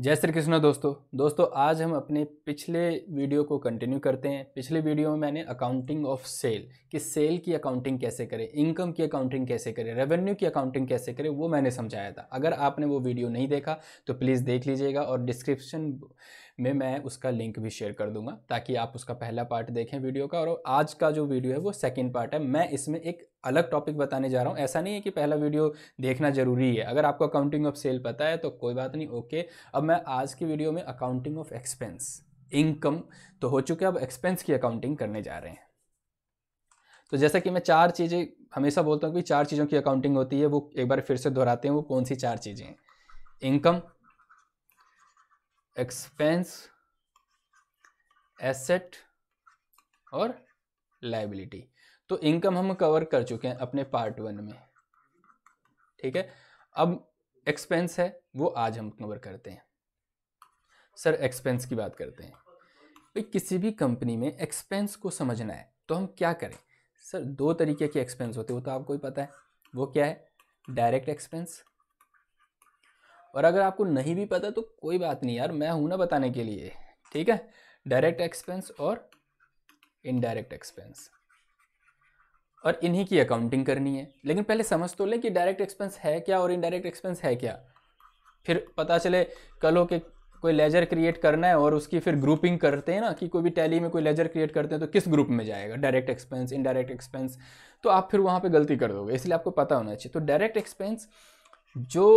जय श्री कृष्ण दोस्तों दोस्तों आज हम अपने पिछले वीडियो को कंटिन्यू करते हैं पिछले वीडियो में मैंने अकाउंटिंग ऑफ सेल कि सेल की अकाउंटिंग कैसे करें इनकम की अकाउंटिंग कैसे करें रेवेन्यू की अकाउंटिंग कैसे करें वो मैंने समझाया था अगर आपने वो वीडियो नहीं देखा तो प्लीज़ देख लीजिएगा और डिस्क्रिप्शन में मैं उसका लिंक भी शेयर कर दूंगा ताकि आप उसका पहला पार्ट देखें वीडियो का और आज का जो वीडियो है वो सेकेंड पार्ट है मैं इसमें एक अलग टॉपिक बताने जा रहा हूँ ऐसा नहीं है कि पहला वीडियो देखना ज़रूरी है अगर आपको अकाउंटिंग ऑफ सेल पता है तो कोई बात नहीं ओके अब मैं आज की वीडियो में अकाउंटिंग ऑफ एक्सपेंस इनकम तो हो चुके अब एक्सपेंस की अकाउंटिंग करने जा रहे हैं तो जैसा कि मैं चार चीज़ें हमेशा बोलता हूँ कि चार चीज़ों की अकाउंटिंग होती है वो एक बार फिर से दोहराते हैं वो कौन सी चार चीज़ें हैं इनकम एक्सपेंस एसेट और लाइबिलिटी तो इनकम हम कवर कर चुके हैं अपने पार्ट वन में ठीक है अब एक्सपेंस है वो आज हम कवर करते हैं सर एक्सपेंस की बात करते हैं भाई किसी भी कंपनी में एक्सपेंस को समझना है तो हम क्या करें सर दो तरीके के एक्सपेंस होते हैं वो तो आपको ही पता है वो क्या है डायरेक्ट एक्सपेंस और अगर आपको नहीं भी पता तो कोई बात नहीं यार मैं हूं ना बताने के लिए ठीक है डायरेक्ट एक्सपेंस और इनडायरेक्ट एक्सपेंस और इन्हीं की अकाउंटिंग करनी है लेकिन पहले समझ तो लें कि डायरेक्ट एक्सपेंस है क्या और इनडायरेक्ट एक्सपेंस है क्या फिर पता चले कल हो के कोई लेजर क्रिएट करना है और उसकी फिर ग्रुपिंग करते हैं ना कि कोई भी टैली में कोई लेजर क्रिएट करते हैं तो किस ग्रुप में जाएगा डायरेक्ट एक्सपेंस इनडायरेक्ट एक्सपेंस तो आप फिर वहाँ पर गलती कर दोगे इसलिए आपको पता होना चाहिए तो डायरेक्ट एक्सपेंस जो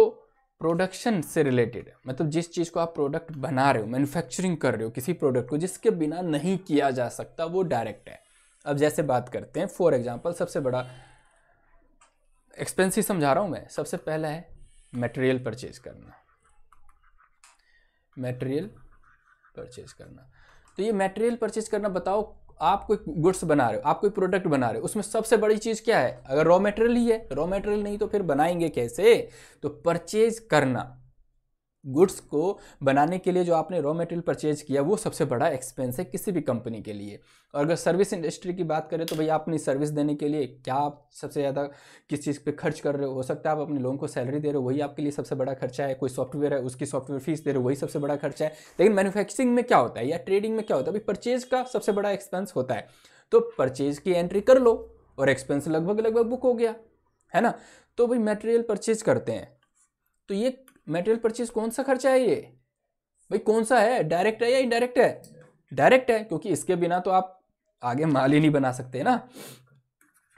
प्रोडक्शन से रिलेटेड मतलब जिस चीज़ को आप प्रोडक्ट बना रहे हो मैन्युफैक्चरिंग कर रहे हो किसी प्रोडक्ट को जिसके बिना नहीं किया जा सकता वो डायरेक्ट है अब जैसे बात करते हैं फॉर एग्जांपल सबसे बड़ा एक्सपेंसिव समझा रहा हूँ मैं सबसे पहला है मटेरियल परचेज करना मटेरियल परचेज करना तो ये मटेरियल परचेज करना बताओ आप कोई गुड्स बना रहे हो आप कोई प्रोडक्ट बना रहे हो उसमें सबसे बड़ी चीज़ क्या है अगर रॉ मटेरियल ही है रॉ तो मटेरियल नहीं तो फिर बनाएंगे कैसे तो परचेज करना गुड्स को बनाने के लिए जो आपने रॉ मटेरियल परचेज किया वो सबसे बड़ा एक्सपेंस है किसी भी कंपनी के लिए और अगर सर्विस इंडस्ट्री की बात करें तो भैया अपनी सर्विस देने के लिए क्या आप सबसे ज़्यादा किस चीज़ पे खर्च कर रहे हो हो सकता है आप अपने लोगों को सैलरी दे रहे हो वही आपके लिए सबसे बड़ा खर्चा है कोई सॉफ्टवेयर है उसकी सॉफ्टवेयर फीस दे रहे हो वही सबसे बड़ा खर्चा है लेकिन मैनुफैक्चरिंग में क्या होता है या ट्रेडिंग में क्या होता है अभी परचेज का सबसे बड़ा एक्सपेंस होता है तो परचेज की एंट्री कर लो और एक्सपेंस लगभग लगभग बुक हो गया है ना तो भाई मटेरियल परचेज करते हैं तो ये मेटेरियल परचेज कौन सा खर्चा है ये भाई कौन सा है डायरेक्ट है या इनडायरेक्ट है डायरेक्ट है क्योंकि इसके बिना तो आप आगे माल ही नहीं बना सकते ना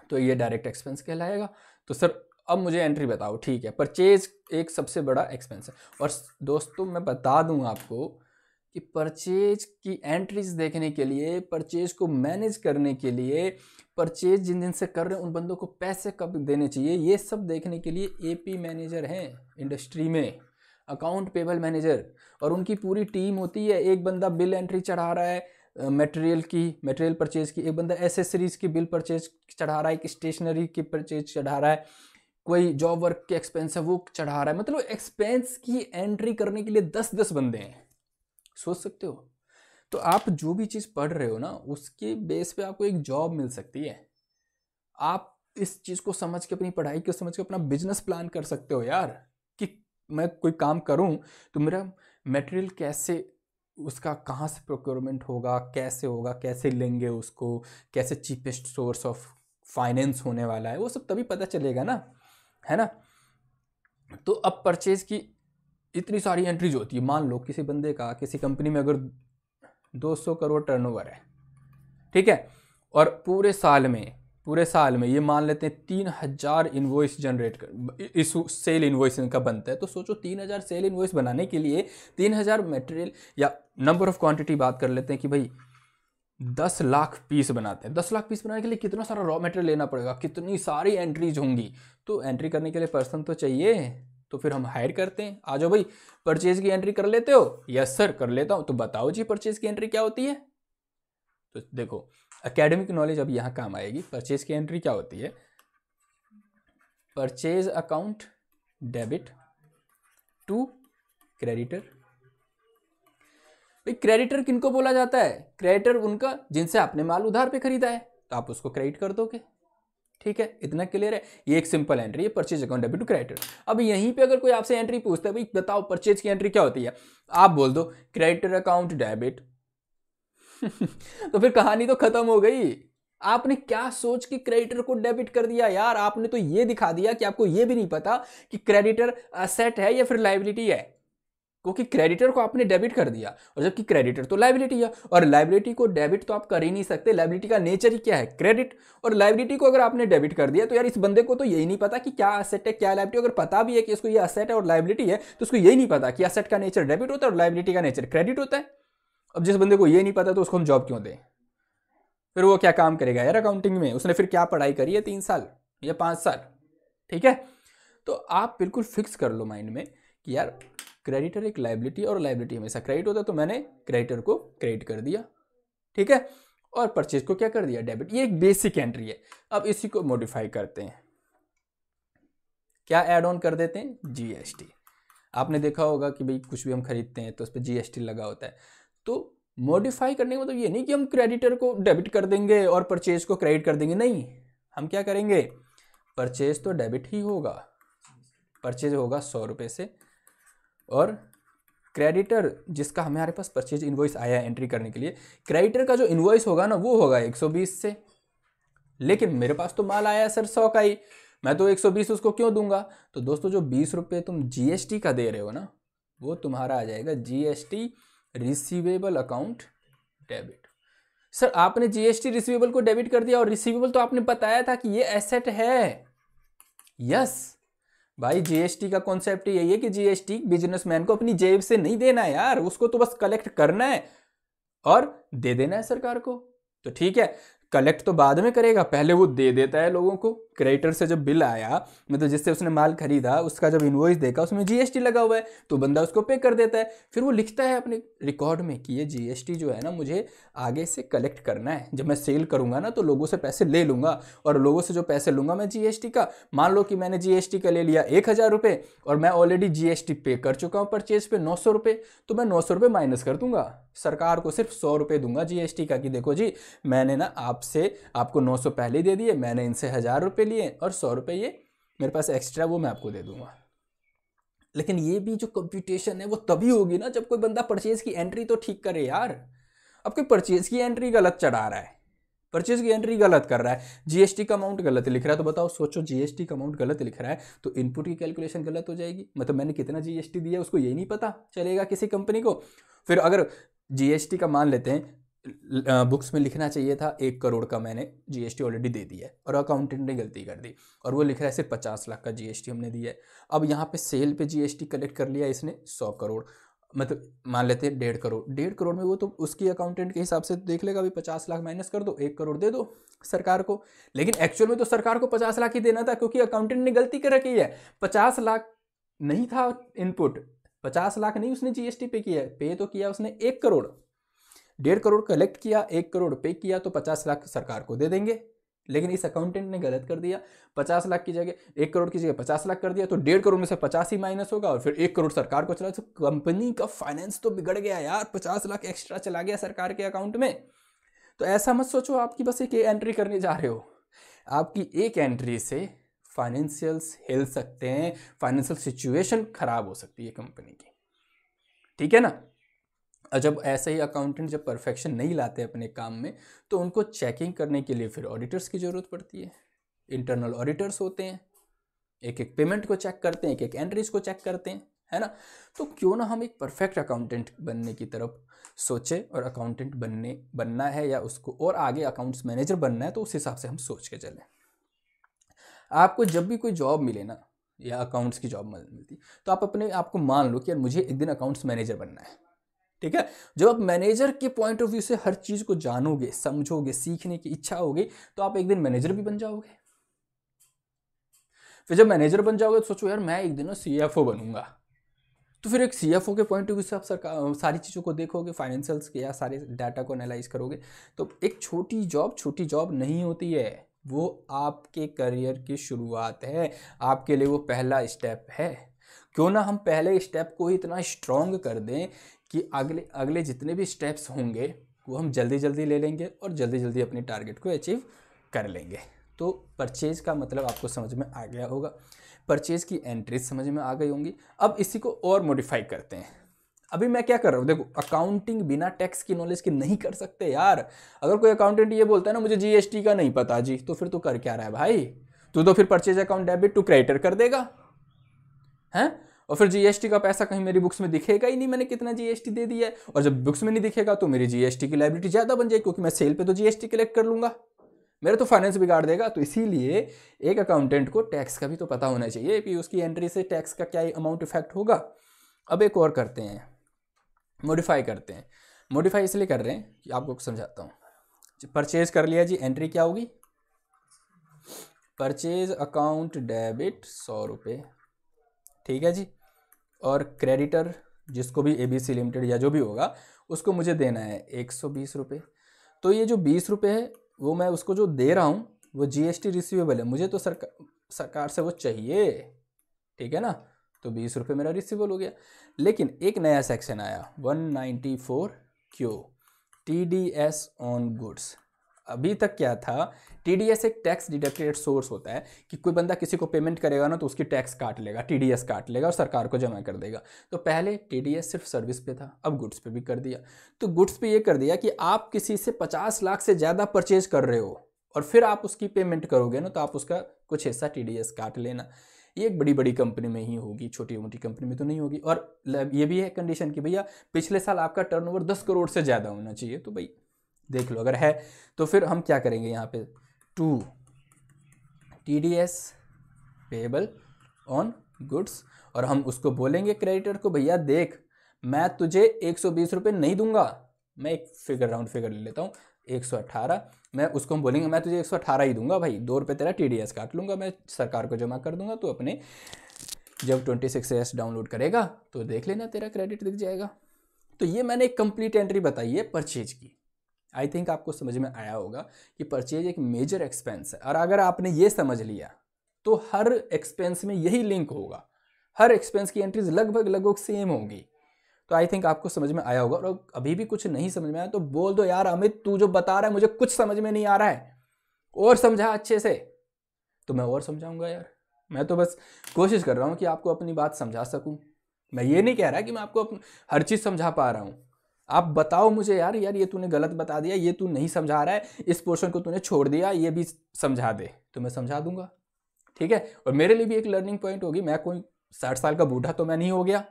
तो ये डायरेक्ट एक्सपेंस कहलाएगा तो सर अब मुझे एंट्री बताओ ठीक है परचेज एक सबसे बड़ा एक्सपेंस है और दोस्तों मैं बता दूँ आपको कि परचेज की एंट्रीज देखने के लिए परचेज को मैनेज करने के लिए परचेज जिन जिन से कर रहे हैं उन बंदों को पैसे कब देने चाहिए ये सब देखने के लिए एपी मैनेजर हैं इंडस्ट्री में अकाउंट पेबल मैनेजर और उनकी पूरी टीम होती है एक बंदा बिल एंट्री चढ़ा रहा है मटेरियल की मटेरियल परचेज की एक बंदा एसेसरीज की बिल परचेज चढ़ा रहा है एक स्टेशनरी की परचेज चढ़ा रहा है कोई जॉब वर्क के एक्सपेंस है वो चढ़ा रहा है मतलब एक्सपेंस की एंट्री करने के लिए दस दस बंदे हैं सोच सकते हो तो आप जो भी चीज़ पढ़ रहे हो ना उसके बेस पे आपको एक जॉब मिल सकती है आप इस चीज़ को समझ के अपनी पढ़ाई को समझ के अपना बिजनेस प्लान कर सकते हो यार कि मैं कोई काम करूं तो मेरा मटेरियल कैसे उसका कहाँ से प्रोक्योरमेंट होगा कैसे होगा कैसे लेंगे उसको कैसे चीपेस्ट सोर्स ऑफ फाइनेंस होने वाला है वो सब तभी पता चलेगा ना है ना तो अब परचेज़ की इतनी सारी एंट्रीज होती है मान लो किसी बंदे का किसी कंपनी में अगर 200 करोड़ टर्नओवर है ठीक है और पूरे साल में पूरे साल में ये मान लेते हैं तीन हज़ार इन्वॉइस जनरेट कर इस सेल इन्वॉइस इनका बनता है तो सोचो तीन हज़ार सेल इन्वॉइस बनाने के लिए तीन हज़ार मटेरियल या नंबर ऑफ क्वांटिटी बात कर लेते हैं कि भाई दस लाख पीस बनाते हैं दस लाख पीस बनाने के लिए कितना सारा रॉ मटेरियल लेना पड़ेगा कितनी सारी एंट्रीज होंगी तो एंट्री करने के लिए पर्सन तो चाहिए तो फिर हम हायर करते हैं आ जाओ भाई परचेज की एंट्री कर लेते हो यस सर कर लेता हूँ तो बताओ जी परचेज की एंट्री क्या होती है तो देखो अकेडमिक नॉलेज अब यहाँ काम आएगी परचेज की एंट्री क्या होती है purchase account debit to creditor भाई क्रेडिटर किनको बोला जाता है क्रेडिटर उनका जिनसे आपने माल उधार पे खरीदा है तो आप उसको क्रेडिट कर दोगे ठीक है इतना क्लियर है ये एक सिंपल एंट्री है purchase account debit to creditor अब यहीं पे अगर कोई आपसे एंट्री पूछता है भाई बताओ परचेज की एंट्री क्या होती है आप बोल दो क्रेडिटर अकाउंट डेबिट तो फिर कहानी तो खत्म हो गई आपने क्या सोच के क्रेडिटर को डेबिट कर दिया यार आपने तो ये दिखा दिया कि आपको ये भी नहीं पता कि क्रेडिटर असेट है या फिर लाइबिलिटी है क्योंकि क्रेडिटर को आपने डेबिट कर दिया और जबकि क्रेडिटर तो लाइबिलिटी है और लाइबिलिटी को डेबिट तो आप कर ही नहीं सकते लाइबिलिटी का नेचर ही क्या है क्रेडिट और लाइबिलिटी को अगर आपने डेबिट कर दिया तो यार इस बंदे को तो यही नहीं पता कि क्या असेट है क्या लाइबिलिटी अगर पता भी है कि इसको ये असेट है और लाइबिलिटी है तो उसको यही नहीं पता कि असेट का नेचर डेबिट होता है और लाइबिलिटी का नेचर क्रेडिट होता है अब जिस बंदे को ये नहीं पता तो उसको हम जॉब क्यों दें फिर वो क्या काम करेगा यार अकाउंटिंग में उसने फिर क्या पढ़ाई करी है तीन साल या पाँच साल ठीक है तो आप बिल्कुल फिक्स कर लो माइंड में कि यार क्रेडिटर एक लाइबिलिटी और लाइबिलिटी हमेशा क्रेडिट होता है तो मैंने क्रेडिटर को क्रेडिट कर दिया ठीक है और परचेज को क्या कर दिया डेबिट ये एक बेसिक एंट्री है अब इसी को मॉडिफाई करते हैं क्या एड ऑन कर देते हैं जीएसटी आपने देखा होगा कि भाई कुछ भी हम खरीदते हैं तो उस पर जीएसटी लगा होता है तो मॉडिफाई करने का मतलब ये नहीं कि हम क्रेडिटर को डेबिट कर देंगे और परचेज को क्रेडिट कर देंगे नहीं हम क्या करेंगे परचेज तो डेबिट ही होगा परचेज होगा सौ रुपये से और क्रेडिटर जिसका हमारे पास परचेज इन्वॉइस आया है एंट्री करने के लिए क्रेडिटर का जो इन्वॉइस होगा ना वो होगा 120 से लेकिन मेरे पास तो माल आया सर सौ का ही मैं तो 120 उसको क्यों दूंगा तो दोस्तों जो बीस रुपये तुम जी का दे रहे हो ना वो तुम्हारा आ जाएगा जी रिसीवेबल अकाउंट डेबिट सर आपने जीएसटी रिसीवेबल को डेबिट कर दिया और रिसीवेबल तो आपने बताया था कि ये एसेट है यस yes, भाई जीएसटी का कॉन्सेप्ट यही है कि जीएसटी बिजनेसमैन को अपनी जेब से नहीं देना है यार उसको तो बस कलेक्ट करना है और दे देना है सरकार को तो ठीक है कलेक्ट तो बाद में करेगा पहले वो दे देता है लोगों को क्रेडिटर से जब बिल आया मतलब जिससे उसने माल खरीदा उसका जब इन्वॉइस देखा उसमें जीएसटी लगा हुआ है तो बंदा उसको पे कर देता है फिर वो लिखता है अपने रिकॉर्ड में कि ये जीएसटी जो है ना मुझे आगे से कलेक्ट करना है जब मैं सेल करूँगा ना तो लोगों से पैसे ले लूँगा और लोगों से जो पैसे लूँगा मैं जीएसटी का मान लो कि मैंने जीएसटी का ले लिया एक हज़ार रुपये और मैं ऑलरेडी जीएसटी पे कर चुका हूँ परचेज पे नौ सौ रुपये तो मैं नौ सौ रुपये माइनस कर दूंगा सरकार को सिर्फ सौ रुपये दूंगा जीएसटी का कि देखो जी मैंने ना आपसे आपको नौ सौ पहले दे दिए मैंने इनसे हज़ार रुपये लिए और सौ रुपये ये मेरे पास एक्स्ट्रा वो मैं आपको दे दूंगा लेकिन ये भी जो कंप्यूटेशन है वो तभी होगी ना जब कोई बंदा परचेज की एंट्री तो ठीक करे यार अब कोई परचेज की एंट्री गलत चढ़ा रहा है परचेज की एंट्री गलत कर रहा है जीएसटी का अमाउंट गलत लिख रहा है तो बताओ सोचो जीएसटी का अमाउंट गलत लिख रहा है तो इनपुट की कैलकुलेशन गलत हो जाएगी मतलब मैंने कितना जीएसटी दिया उसको ये नहीं पता चलेगा किसी कंपनी को फिर अगर जीएसटी का मान लेते हैं बुक्स में लिखना चाहिए था एक करोड़ का मैंने जीएसटी ऑलरेडी दे दिया है और अकाउंटेंट ने गलती कर दी और वो लिख रहा है सिर्फ पचास लाख का जीएसटी हमने दिया है अब यहाँ पे सेल पे जीएसटी कलेक्ट कर लिया इसने सौ करोड़ मतलब मान लेते हैं डेढ़ करोड़ डेढ़ करोड़ में वो तो उसकी अकाउंटेंट के हिसाब से देख लेगा अभी पचास लाख माइनस कर दो एक करोड़ दे दो सरकार को लेकिन एक्चुअल में तो सरकार को पचास लाख ही देना था क्योंकि अकाउंटेंट ने गलती कर रखी है पचास लाख नहीं था इनपुट पचास लाख नहीं उसने जीएसटी पे किया है पे तो किया उसने एक करोड़ डेढ़ करोड़ कलेक्ट किया एक करोड़ पे किया तो पचास लाख सरकार को दे देंगे लेकिन इस अकाउंटेंट ने गलत कर दिया पचास लाख की जगह एक करोड़ की जगह पचास लाख कर दिया तो डेढ़ करोड़ में से पचास ही माइनस होगा और फिर एक करोड़ सरकार को चला तो कंपनी का फाइनेंस तो बिगड़ गया यार पचास लाख एक्स्ट्रा चला गया सरकार के अकाउंट में तो ऐसा मत सोचो आपकी बस एक एंट्री करने जा रहे हो आपकी एक एंट्री से फाइनेंशियल्स हिल सकते हैं फाइनेंशियल सिचुएशन खराब हो सकती है कंपनी की ठीक है ना और जब ऐसे ही अकाउंटेंट जब परफेक्शन नहीं लाते अपने काम में तो उनको चेकिंग करने के लिए फिर ऑडिटर्स की ज़रूरत पड़ती है इंटरनल ऑडिटर्स होते हैं एक एक पेमेंट को चेक करते हैं एक एक एंट्रीज को चेक करते हैं है ना तो क्यों ना हम एक परफेक्ट अकाउंटेंट बनने की तरफ सोचे और अकाउंटेंट बनने बनना है या उसको और आगे अकाउंट्स मैनेजर बनना है तो उस हिसाब से हम सोच के चलें आपको जब भी कोई जॉब मिले ना या अकाउंट्स की जॉब मिलती तो आप अपने आप को मान लो कि यार मुझे एक दिन अकाउंट्स मैनेजर बनना है ठीक है जब आप मैनेजर के पॉइंट ऑफ व्यू से हर चीज़ को जानोगे समझोगे सीखने की इच्छा होगी तो आप एक दिन मैनेजर भी बन जाओगे फिर जब मैनेजर बन जाओगे तो सोचो यार मैं एक दिन सी एफ ओ बनूंगा तो फिर एक सी एफ ओ के पॉइंट ऑफ व्यू से आप सरकार सारी चीज़ों को देखोगे फाइनेंशियल्स के या सारे डाटा को एनालाइज करोगे तो एक छोटी जॉब छोटी जॉब नहीं होती है वो आपके करियर की शुरुआत है आपके लिए वो पहला स्टेप है क्यों ना हम पहले स्टेप को ही इतना स्ट्रॉन्ग कर दें कि अगले अगले जितने भी स्टेप्स होंगे वो हम जल्दी जल्दी ले लेंगे और जल्दी जल्दी अपने टारगेट को अचीव कर लेंगे तो परचेज़ का मतलब आपको समझ में आ गया होगा परचेज़ की एंट्रीज समझ में आ गई होंगी अब इसी को और मॉडिफाई करते हैं अभी मैं क्या कर रहा हूँ देखो अकाउंटिंग बिना टैक्स की नॉलेज के नहीं कर सकते यार अगर कोई अकाउंटेंट ये बोलता है ना मुझे जीएसटी का नहीं पता जी तो फिर तू कर क्या रहा है भाई तू तो फिर purchase account debit to creditor कर देगा हैं और फिर जीएसटी का पैसा कहीं मेरी बुक्स में दिखेगा ही नहीं मैंने कितना जीएसटी दे दिया है और जब बुक्स में नहीं दिखेगा तो मेरी जीएसटी की लाइबिलिटी ज़्यादा बन जाएगी क्योंकि मैं सेल पे तो जीएसटी कलेक्ट कर लूंगा मेरा तो फाइनेंस बिगाड़ देगा तो इसीलिए एक अकाउंटेंट को टैक्स का भी तो पता होना चाहिए कि उसकी एंट्री से टैक्स का क्या अमाउंट इफेक्ट होगा अब एक और करते हैं मॉडिफाई करते हैं मॉडिफाई इसलिए कर रहे हैं कि आपको समझाता हूँ परचेज कर लिया जी एंट्री क्या होगी परचेज अकाउंट डेबिट सौ रुपये ठीक है जी और क्रेडिटर जिसको भी ए बी सी लिमिटेड या जो भी होगा उसको मुझे देना है एक सौ बीस रुपये तो ये जो बीस रुपये है वो मैं उसको जो दे रहा हूँ वो जीएसटी रिसीवेबल है मुझे तो सरकार सरकार से वो चाहिए ठीक है ना तो बीस रुपये मेरा रिसीवेबल हो गया लेकिन एक नया सेक्शन आया one ninety four Q T D S on goods अभी तक क्या था टीडीएस एक टैक्स डिडक्टेड सोर्स होता है कि कोई बंदा किसी को पेमेंट करेगा ना तो उसकी टैक्स काट लेगा टीडीएस काट लेगा और सरकार को जमा कर देगा तो पहले टीडीएस सिर्फ सर्विस पे था अब गुड्स पे भी कर दिया तो गुड्स पे ये कर दिया कि आप किसी से पचास लाख से ज़्यादा परचेज कर रहे हो और फिर आप उसकी पेमेंट करोगे ना तो आप उसका कुछ हिस्सा टी काट लेना ये एक बड़ी बड़ी कंपनी में ही होगी छोटी मोटी कंपनी में तो नहीं होगी और ये भी है कंडीशन कि भैया पिछले साल आपका टर्नओवर दस करोड़ से ज़्यादा होना चाहिए तो भाई देख लो अगर है तो फिर हम क्या करेंगे यहाँ पे to T D S payable on goods और हम उसको बोलेंगे क्रेडिटर को भैया देख मैं तुझे एक सौ बीस रुपये नहीं दूंगा मैं एक फिगर राउंड फिगर ले लेता हूँ एक सौ अट्ठारह मैं उसको हम बोलेंगे मैं तुझे एक सौ अट्ठारह ही दूंगा भाई दो रुपये तेरा टी डी एस काट लूँगा मैं सरकार को जमा कर दूंगा तो अपने जब ट्वेंटी सिक्स एस डाउनलोड करेगा तो देख लेना तेरा क्रेडिट दिख जाएगा तो ये मैंने एक कंप्लीट एंट्री बताई है परचेज की आई थिंक आपको समझ में आया होगा कि परचेज एक मेजर एक्सपेंस है और अगर आपने ये समझ लिया तो हर एक्सपेंस में यही लिंक होगा हर एक्सपेंस की एंट्रीज लगभग लगभग सेम होगी तो आई थिंक आपको समझ में आया होगा और अभी भी कुछ नहीं समझ में आया तो बोल दो यार अमित तू जो बता रहा है मुझे कुछ समझ में नहीं आ रहा है और समझा अच्छे से तो मैं और समझाऊंगा यार मैं तो बस कोशिश कर रहा हूँ कि आपको अपनी बात समझा सकूँ मैं ये नहीं कह रहा कि मैं आपको हर चीज़ समझा पा रहा हूँ आप बताओ मुझे यार यार ये तूने गलत बता दिया ये तू नहीं समझा रहा है इस पोर्शन को तूने छोड़ दिया ये भी समझा दे तो मैं समझा दूंगा ठीक है और मेरे लिए भी एक लर्निंग पॉइंट होगी मैं कोई साठ साल का बूढ़ा तो मैं नहीं हो गया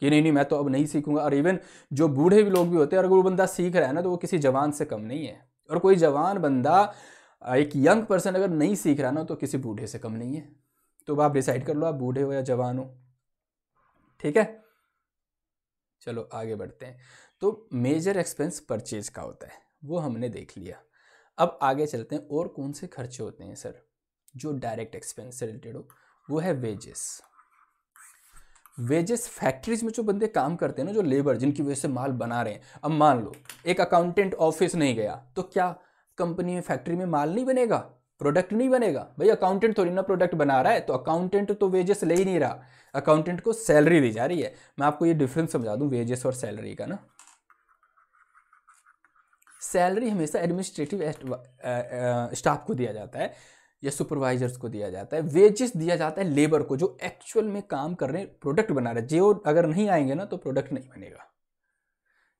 कि नहीं नहीं मैं तो अब नहीं सीखूंगा और इवन जो बूढ़े भी लोग भी होते हैं अगर वो बंदा सीख रहा है ना तो वो किसी जवान से कम नहीं है और कोई जवान बंदा एक यंग पर्सन अगर नहीं सीख रहा ना तो किसी बूढ़े से कम नहीं है तो आप डिसाइड कर लो आप बूढ़े हो या जवान हो ठीक है चलो आगे बढ़ते हैं तो मेजर एक्सपेंस परचेज का होता है वो हमने देख लिया अब आगे चलते हैं और कौन से खर्चे होते हैं सर जो डायरेक्ट एक्सपेंस से रिलेटेड हो वो है वेजेस वेजेस फैक्ट्रीज में जो बंदे काम करते हैं ना जो लेबर जिनकी वजह से माल बना रहे हैं अब मान लो एक अकाउंटेंट ऑफिस नहीं गया तो क्या कंपनी में फैक्ट्री में माल नहीं बनेगा प्रोडक्ट नहीं बनेगा भाई अकाउंटेंट थोड़ी ना प्रोडक्ट बना रहा है तो अकाउंटेंट तो वेजेस ले ही नहीं रहा अकाउंटेंट को सैलरी दी जा रही है मैं आपको ये डिफरेंस समझा दूं वेजेस और सैलरी का ना सैलरी हमेशा एडमिनिस्ट्रेटिव स्टाफ को दिया जाता है या सुपरवाइजर्स को दिया जाता है वेजेस दिया जाता है लेबर को जो एक्चुअल में काम कर रहे प्रोडक्ट बना रहे जो अगर नहीं आएंगे ना तो प्रोडक्ट नहीं बनेगा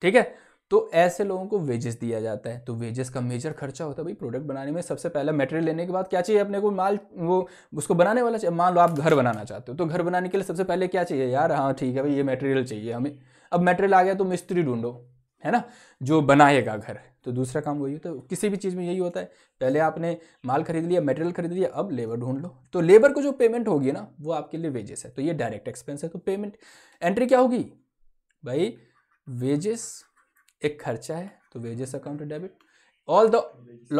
ठीक है तो ऐसे लोगों को वेजेस दिया जाता है तो वेजेस का मेजर खर्चा होता है भाई प्रोडक्ट बनाने में सबसे पहले मटेरियल लेने के बाद क्या चाहिए अपने को माल वो उसको बनाने वाला चाहिए मान लो आप घर बनाना चाहते हो तो घर बनाने के लिए सबसे पहले क्या चाहिए यार हाँ ठीक है भाई ये मटेरियल चाहिए हमें अब मटेरियल आ गया तो मिस्त्री ढूंढो है ना जो बनाएगा घर तो दूसरा काम वही होता है किसी भी चीज़ में यही होता है पहले आपने माल खरीद लिया मटेरियल खरीद लिया अब लेबर ढूंढ लो तो लेबर को जो पेमेंट होगी ना वो आपके लिए वेजेस है तो ये डायरेक्ट एक्सपेंस है तो पेमेंट एंट्री क्या होगी भाई वेजेस एक खर्चा है तो wages account debit all the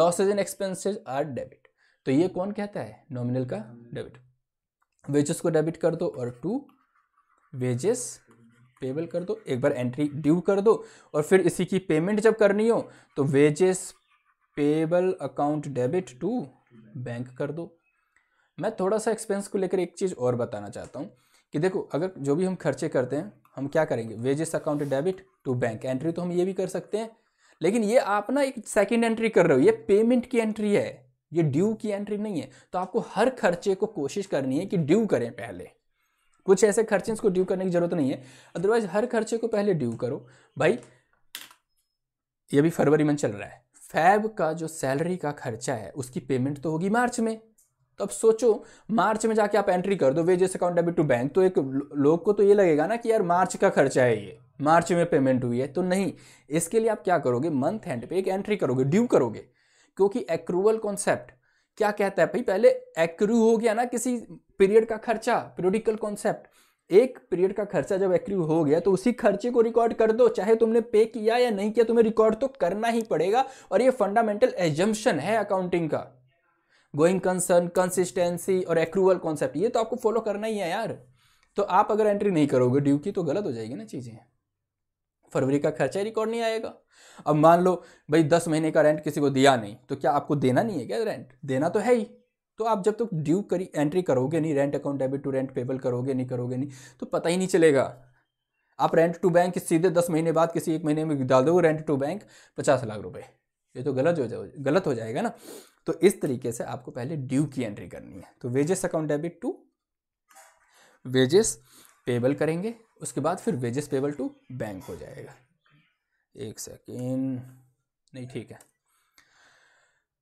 losses and expenses are debit तो ये कौन कहता है नॉमिनल का डेबिट वेजेस को डेबिट कर दो और टू वेजेस पेबल कर दो एक बार एंट्री ड्यू कर दो और फिर इसी की पेमेंट जब करनी हो तो wages payable account debit to bank कर दो मैं थोड़ा सा एक्सपेंस को लेकर एक चीज़ और बताना चाहता हूँ कि देखो अगर जो भी हम खर्चे करते हैं हम क्या करेंगे wages account debit to bank entry तो हम ये भी कर सकते हैं लेकिन ये आप ना एक सेकेंड एंट्री कर रहे हो ये पेमेंट की एंट्री है ये ड्यू की एंट्री नहीं है तो आपको हर खर्चे को कोशिश करनी है कि ड्यू करें पहले कुछ ऐसे खर्चे इसको ड्यू करने की जरूरत नहीं है अदरवाइज हर खर्चे को पहले ड्यू करो भाई ये भी फरवरी में चल रहा है फैब का जो सैलरी का खर्चा है उसकी पेमेंट तो होगी मार्च में तो अब सोचो मार्च में जाके आप एंट्री कर दो wages account debit to bank तो एक लोग को तो ये लगेगा ना कि यार मार्च का खर्चा है ये मार्च में पेमेंट हुई है तो नहीं इसके लिए आप क्या करोगे मंथ एंड पे एक एंट्री करोगे ड्यू करोगे क्योंकि एक्रूवल कॉन्सेप्ट क्या कहता है भाई पहले एक्रू हो गया ना किसी पीरियड का खर्चा पीरियडिकल कॉन्सेप्ट एक पीरियड का खर्चा जब एक्रू हो गया तो उसी खर्चे को रिकॉर्ड कर दो चाहे तुमने पे किया या नहीं किया तुम्हें रिकॉर्ड तो करना ही पड़ेगा और ये फंडामेंटल एजम्पन है अकाउंटिंग का गोइंग कंसर्न कंसिस्टेंसी और एक्रूवल कॉन्सेप्ट ये तो आपको फॉलो करना ही है यार तो आप अगर एंट्री नहीं करोगे ड्यू की तो गलत हो जाएगी ना चीज़ें फरवरी का खर्चा रिकॉर्ड नहीं आएगा अब मान लो भाई दस महीने का रेंट किसी को दिया नहीं तो क्या आपको देना नहीं है क्या रेंट देना तो है ही तो आप जब तक तो ड्यू करी एंट्री करोगे नहीं rent account debit to rent payable करोगे नहीं करोगे नहीं तो पता ही नहीं चलेगा आप रेंट टू बैंक सीधे दस महीने बाद किसी एक महीने में डाल दोगे रेंट टू बैंक पचास लाख रुपए ये तो गलत हो जाए गलत हो जाएगा ना तो इस तरीके से आपको पहले ड्यू की एंट्री करनी है तो wages account debit to wages payable करेंगे उसके बाद फिर वेजेस पेबल टू बैंक हो जाएगा एक सेकेंड नहीं ठीक है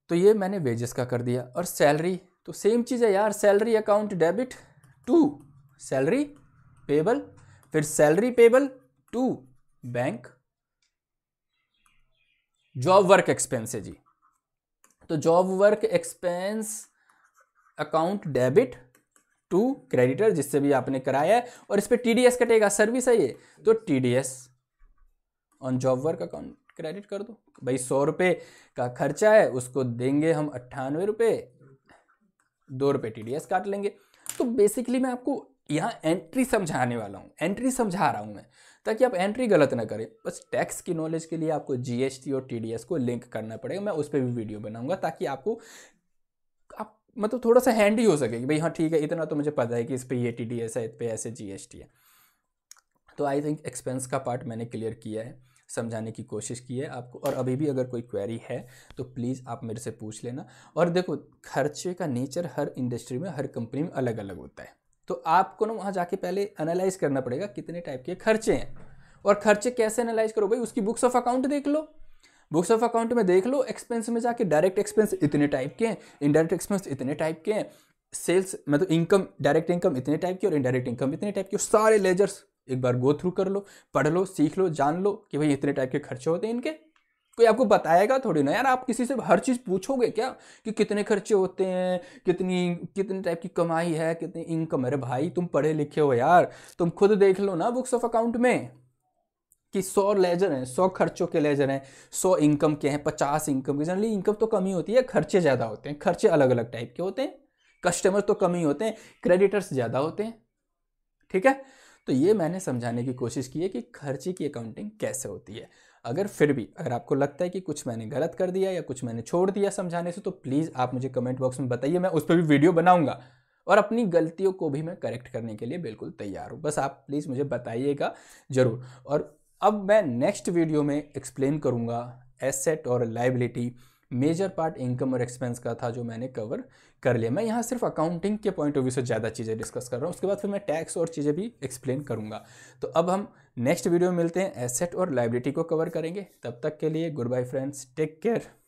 तो ये मैंने वेजेस का कर दिया और सैलरी तो सेम चीज़ है यार salary account debit to salary payable फिर salary payable to bank job work expenses जी तो job work expense account debit to creditor जिससे भी आपने कराया है और इस पर टी कटेगा सर्विस है ये तो T D S on job work account credit कर दो भाई सौ रुपये का खर्चा है उसको देंगे हम अट्ठानवे रुपये दो रुपये टी काट लेंगे तो बेसिकली मैं आपको यहाँ एंट्री समझाने वाला हूँ एंट्री समझा रहा हूँ मैं ताकि आप एंट्री गलत ना करें बस टैक्स की नॉलेज के लिए आपको जीएसटी और टीडीएस को लिंक करना पड़ेगा मैं उस पर भी वीडियो बनाऊंगा ताकि आपको आप मतलब थोड़ा सा हैंडी हो सके कि भाई हाँ ठीक है इतना तो मुझे पता है कि इस पर ये टी डी एस है इस पर ऐसे जी एस टी है तो आई थिंक एक्सपेंस का पार्ट मैंने क्लियर किया है समझाने की कोशिश की है आपको और अभी भी अगर कोई क्वेरी है तो प्लीज़ आप मेरे से पूछ लेना और देखो खर्चे का नेचर हर इंडस्ट्री में हर कंपनी में अलग अलग होता है तो आपको ना वहाँ जाके पहले एनालाइज करना पड़ेगा कितने टाइप के खर्चे हैं और खर्चे कैसे एनालाइज करो भाई उसकी बुक्स ऑफ अकाउंट देख लो बुक्स ऑफ अकाउंट में देख लो एक्सपेंस में जाके डायरेक्ट एक्सपेंस इतने टाइप के हैं इनडायरेक्ट एक्सपेंस इतने टाइप के हैं सेल्स मतलब इनकम डायरेक्ट इनकम इतने टाइप की और इनडायरेक्ट इनकम इतने टाइप की सारे लेजर्स एक बार गो थ्रू कर लो पढ़ लो सीख लो जान लो कि भाई इतने टाइप के खर्चे होते हैं इनके कोई आपको बताएगा थोड़ी ना यार आप किसी से हर चीज़ पूछोगे क्या कि कितने खर्चे होते हैं कितनी कितने टाइप की कमाई है कितनी इनकम है भाई तुम पढ़े लिखे हो यार तुम खुद देख लो ना बुक्स ऑफ अकाउंट में कि सौ लेजर हैं सौ खर्चों के लेजर हैं सौ इनकम के हैं पचास इनकम के जनरली इनकम तो कमी होती है खर्चे ज़्यादा होते हैं खर्चे अलग अलग टाइप के होते हैं कस्टमर तो कमी होते हैं क्रेडिटर्स ज़्यादा होते हैं ठीक है तो ये मैंने समझाने की कोशिश की है कि खर्चे की अकाउंटिंग कैसे होती है अगर फिर भी अगर आपको लगता है कि कुछ मैंने गलत कर दिया या कुछ मैंने छोड़ दिया समझाने से तो प्लीज़ आप मुझे कमेंट बॉक्स में बताइए मैं उस पर भी वीडियो बनाऊंगा और अपनी गलतियों को भी मैं करेक्ट करने के लिए बिल्कुल तैयार हूँ बस आप प्लीज़ मुझे बताइएगा ज़रूर और अब मैं नेक्स्ट वीडियो में एक्सप्लेन करूँगा एसेट और लाइबिलिटी मेजर पार्ट इनकम और एक्सपेंस का था जो मैंने कवर कर लिया मैं यहाँ सिर्फ अकाउंटिंग के पॉइंट ऑफ व्यू से ज़्यादा चीज़ें डिस्कस कर रहा हूँ उसके बाद फिर मैं टैक्स और चीज़ें भी एक्सप्लेन करूँगा तो अब हम नेक्स्ट वीडियो में मिलते हैं एसेट और लाइब्रिटी को कवर करेंगे तब तक के लिए good bye friends take care